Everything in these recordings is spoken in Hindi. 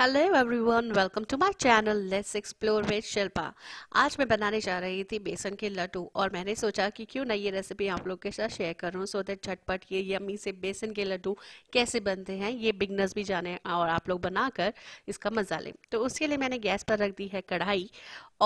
hello everyone welcome to my channel let's explore with Shilpa आज मैं बनाने जा रही थी बेसन के लड्डू और मैंने सोचा कि क्यों ना ये रेसिपी आप लोग के साथ शेयर करूं सो दैट झटपट ये यमी से बेसन के लड्डू कैसे बनते हैं ये बिगनर्स भी जाने और आप लोग बनाकर इसका मजा लें तो उसके लिए मैंने गैस पर रख दी है कढ़ाई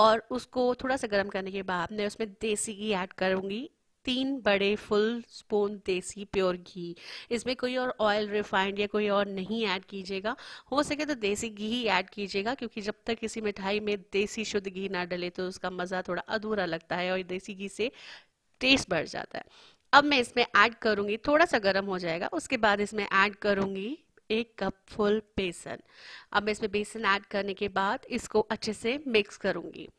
और उसको थोड़ा सा गर्म करने के बाद मैं उसमें देसी घी ऐड करूँगी तीन बड़े फुल स्पून देसी प्योर घी इसमें कोई और ऑयल रिफाइंड या कोई और नहीं ऐड कीजिएगा हो सके तो देसी घी ही ऐड कीजिएगा क्योंकि जब तक किसी मिठाई में देसी शुद्ध घी ना डले तो उसका मज़ा थोड़ा अधूरा लगता है और देसी घी से टेस्ट बढ़ जाता है अब मैं इसमें ऐड करूँगी थोड़ा सा गर्म हो जाएगा उसके बाद इसमें ऐड करूँगी एक कप फुल बेसन अब मैं इसमें बेसन ऐड करने के बाद इसको अच्छे से मिक्स करूँगी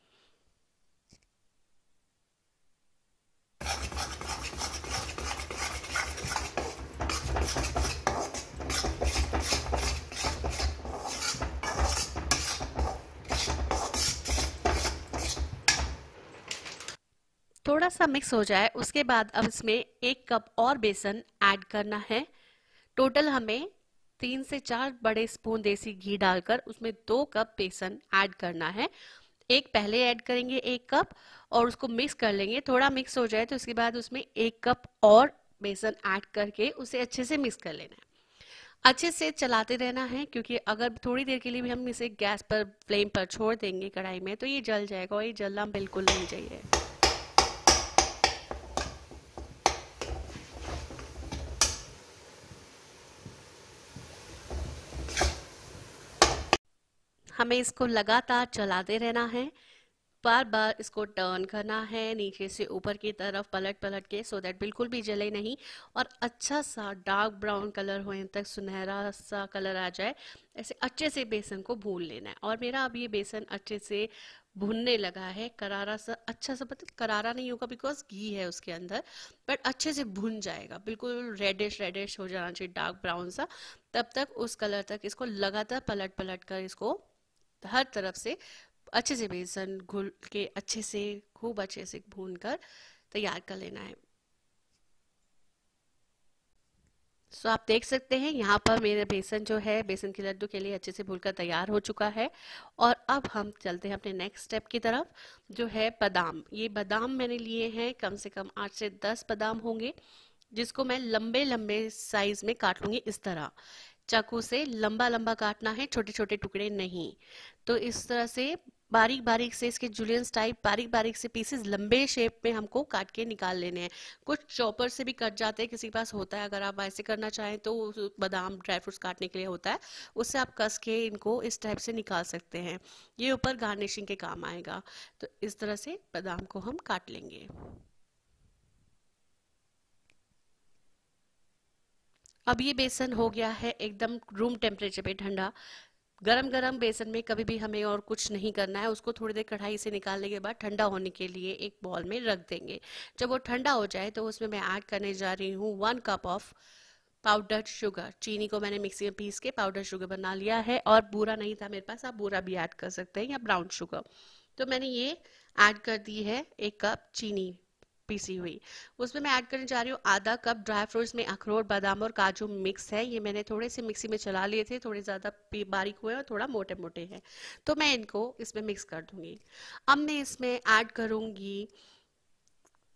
थोड़ा सा मिक्स हो जाए उसके बाद अब इसमें एक कप और बेसन ऐड करना है टोटल हमें तीन से चार बड़े स्पून देसी घी डालकर उसमें दो कप बेसन ऐड करना है एक पहले ऐड करेंगे एक कप और उसको मिक्स कर लेंगे थोड़ा मिक्स हो जाए तो उसके बाद उसमें एक कप और बेसन ऐड करके उसे अच्छे से मिक्स कर लेना है अच्छे से चलाते रहना है क्योंकि अगर थोड़ी देर के लिए भी हम इसे गैस पर फ्लेम पर छोड़ देंगे कढ़ाई में तो ये जल जाएगा और ये जलना बिल्कुल नहीं चाहिए हमें इसको लगातार चलाते रहना है बार बार इसको टर्न करना है नीचे से ऊपर की तरफ पलट पलट के सो देट दैट बिल्कुल भी जले नहीं और अच्छा सा डार्क ब्राउन कलर होने तक सुनहरा सा कलर आ जाए ऐसे अच्छे से बेसन को भून लेना है और मेरा अब ये बेसन अच्छे से भुनने लगा है करारा सा अच्छा सा मतलब करारा नहीं होगा बिकॉज घी है उसके अंदर बट अच्छे से भुन जाएगा बिल्कुल रेडिश रेडिश हो जाना चाहिए डार्क ब्राउन सा तब तक उस कलर तक इसको लगातार पलट पलट कर इसको तो हर तरफ से अच्छे से बेसन घुल के अच्छे से खूब अच्छे से भून कर तैयार कर लेना है सो आप देख सकते हैं यहाँ पर मेरा बेसन जो है बेसन के लड्डू के लिए अच्छे से भूलकर तैयार हो चुका है और अब हम चलते हैं अपने नेक्स्ट स्टेप की तरफ जो है बादाम ये बादाम मैंने लिए हैं कम से कम आठ से दस बादाम होंगे जिसको मैं लंबे लंबे साइज में काट लूंगी इस तरह चाकू से लंबा लंबा काटना है छोटे छोटे टुकड़े नहीं तो इस तरह से बारीक बारीक से इसके जुलियंस टाइप बारीक बारीक से पीसेस लंबे शेप में हमको काट के निकाल लेने हैं कुछ चॉपर से भी कट जाते हैं किसी के पास होता है अगर आप ऐसे करना चाहें तो बादाम ड्राई फ्रूट्स काटने के लिए होता है उससे आप कस के इनको इस टाइप से निकाल सकते हैं ये ऊपर गार्निशिंग के काम आएगा तो इस तरह से बादाम को हम काट लेंगे अब ये बेसन हो गया है एकदम रूम टेम्परेचर पे ठंडा गरम गरम बेसन में कभी भी हमें और कुछ नहीं करना है उसको थोड़ी देर कढ़ाई से निकालने के बाद ठंडा होने के लिए एक बॉल में रख देंगे जब वो ठंडा हो जाए तो उसमें मैं ऐड करने जा रही हूँ one cup of powder sugar चीनी को मैंने मिक्सी में पीस के पाउडर शुगर बना लिया है और बूरा नहीं था मेरे पास आप बूरा भी ऐड कर सकते हैं या ब्राउन शुगर तो मैंने ये ऐड कर दी है एक कप चीनी पीसी हुई उसमें मैं ऐड करने जा रही हूँ आधा कप ड्राई फ्रूट्स में अखरोट बादाम और काजू मिक्स है ये मैंने थोड़े से मिक्सी में चला लिए थे थोड़े ज़्यादा बारीक हुए और थोड़ा मोटे मोटे हैं तो मैं इनको इसमें मिक्स कर दूंगी अब मैं इसमें ऐड करूँगी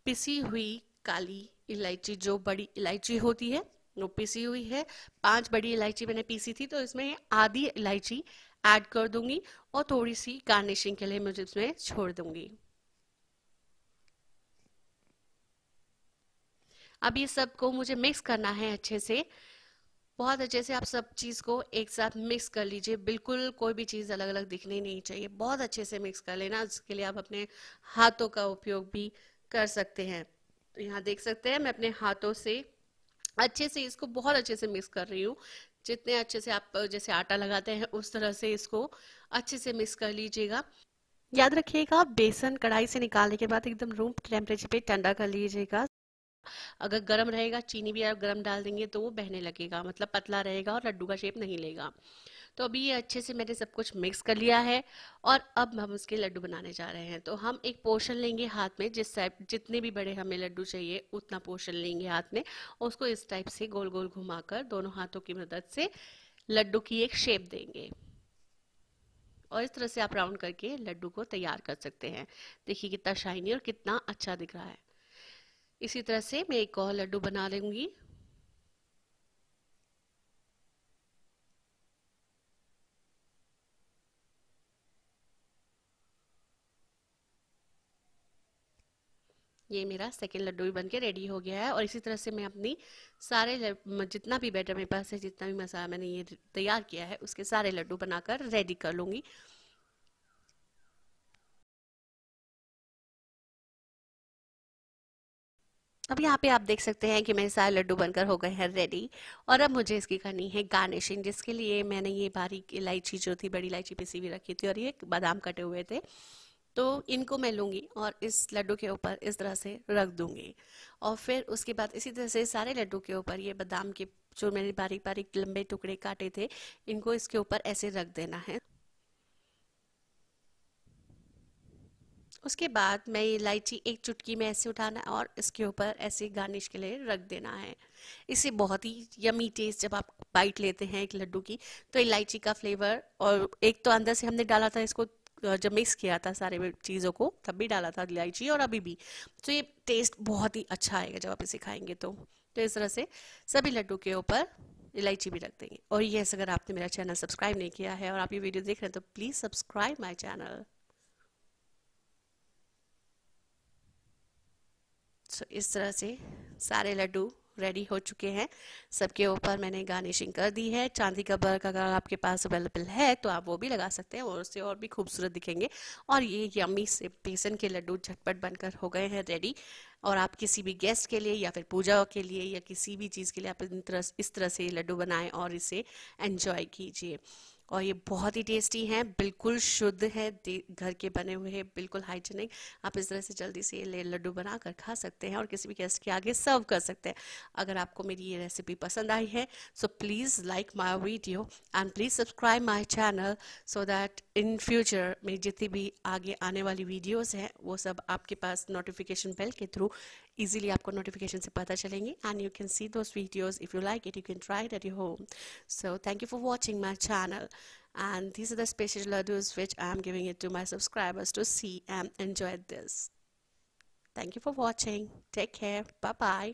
पिसी हुई काली इलायची जो बड़ी इलायची होती है वो पिसी हुई है पांच बड़ी इलायची मैंने पीसी थी तो इसमें आधी इलायची ऐड कर दूंगी और थोड़ी सी गार्निशिंग के लिए मुझे इसमें छोड़ दूंगी अब ये सब को मुझे मिक्स करना है अच्छे से बहुत अच्छे से आप सब चीज़ को एक साथ मिक्स कर लीजिए बिल्कुल कोई भी चीज़ अलग अलग दिखनी नहीं चाहिए बहुत अच्छे से मिक्स कर लेना उसके लिए आप अपने हाथों का उपयोग भी कर सकते हैं तो यहाँ देख सकते हैं मैं अपने हाथों से अच्छे से इसको बहुत अच्छे से मिक्स कर रही हूँ जितने अच्छे से आप जैसे आटा लगाते हैं उस तरह से इसको अच्छे से मिक्स कर लीजिएगा याद रखिएगा बेसन कढ़ाई से निकालने के बाद एकदम रूम टेम्परेचर पे ठंडा कर लीजिएगा अगर गर्म रहेगा चीनी भी आप गर्म डाल देंगे तो वो बहने लगेगा मतलब पतला रहेगा और लड्डू का शेप नहीं लेगा तो अभी ये अच्छे से मैंने सब कुछ मिक्स कर लिया है और अब हम उसके लड्डू बनाने जा रहे हैं तो हम एक पोर्शन लेंगे हाथ में जिस टाइप जितने भी बड़े हमें लड्डू चाहिए उतना पोर्शन लेंगे हाथ में और उसको इस टाइप से गोल गोल घुमाकर दोनों हाथों की मदद से लड्डू की एक शेप देंगे और इस तरह से आप राउंड करके लड्डू को तैयार कर सकते हैं देखिए कितना शाइनी और कितना अच्छा दिख रहा है इसी तरह से मैं एक और लड्डू बना लूंगी ये मेरा सेकेंड लड्डू भी बन के रेडी हो गया है और इसी तरह से मैं अपनी सारे जितना भी बैटर मेरे पास है जितना भी मसाला मैंने ये तैयार किया है उसके सारे लड्डू बनाकर रेडी कर लूँगी अब यहाँ पे आप देख सकते हैं कि मेरे सारे लड्डू बनकर हो गए हैं रेडी और अब मुझे इसकी करनी है गार्निशिंग जिसके लिए मैंने ये बारीक इलायची जो थी बड़ी इलायची पिसी हुई रखी थी और ये बादाम कटे हुए थे तो इनको मैं लूँगी और इस लड्डू के ऊपर इस तरह से रख दूँगी और फिर उसके बाद इसी तरह से सारे लड्डू के ऊपर ये बादाम के जो मैंने बारीक बारीक लंबे टुकड़े काटे थे इनको इसके ऊपर ऐसे रख देना है उसके बाद मैं ये इलायची एक चुटकी में ऐसे उठाना और इसके ऊपर ऐसे गार्निश के लिए रख देना है इसे बहुत ही यमी टेस्ट जब आप बाइट लेते हैं एक लड्डू की तो इलायची का फ्लेवर और एक तो अंदर से हमने डाला था इसको जब मिक्स किया था सारे चीज़ों को तब भी डाला था इलायची और अभी भी तो ये टेस्ट बहुत ही अच्छा आएगा जब आप इसे खाएंगे तो तो इस तरह से सभी लड्डू के ऊपर इलायची भी रख देंगे और यस अगर आपने मेरा चैनल सब्सक्राइब नहीं किया है और आप ये वीडियो देख रहे हैं तो please subscribe my channel so इस तरह से सारे लड्डू रेडी हो चुके हैं सबके ऊपर मैंने गार्निशिंग कर दी है चांदी का बर्क अगर आपके पास अवेलेबल है तो आप वो भी लगा सकते हैं और उससे और भी खूबसूरत दिखेंगे और ये यम्मी से बेसन के लड्डू झटपट बनकर हो गए हैं रेडी और आप किसी भी गेस्ट के लिए या फिर पूजा के लिए या किसी भी चीज़ के लिए आप इन तरह इस तरह से लड्डू बनाएं और इसे एंजॉय कीजिए और ये बहुत ही टेस्टी है बिल्कुल शुद्ध है घर के बने हुए हैं बिल्कुल हाइजीनिक आप इस तरह से जल्दी से ये लड्डू बना कर खा सकते हैं और किसी भी गेस्ट के आगे सर्व कर सकते हैं अगर आपको मेरी ये रेसिपी पसंद आई है so please like my video and please subscribe my channel so that in future मेरी जितनी भी आगे आने वाली वीडियोज़ हैं वो सब आपके पास नोटिफिकेशन बेल के थ्रू easily आपको notification से पता and you can see those videos if you like it you can try it at your home so thank you for watching my channel and these are the special laddus which I am giving it to my subscribers to see and enjoy this thank you for watching take care bye bye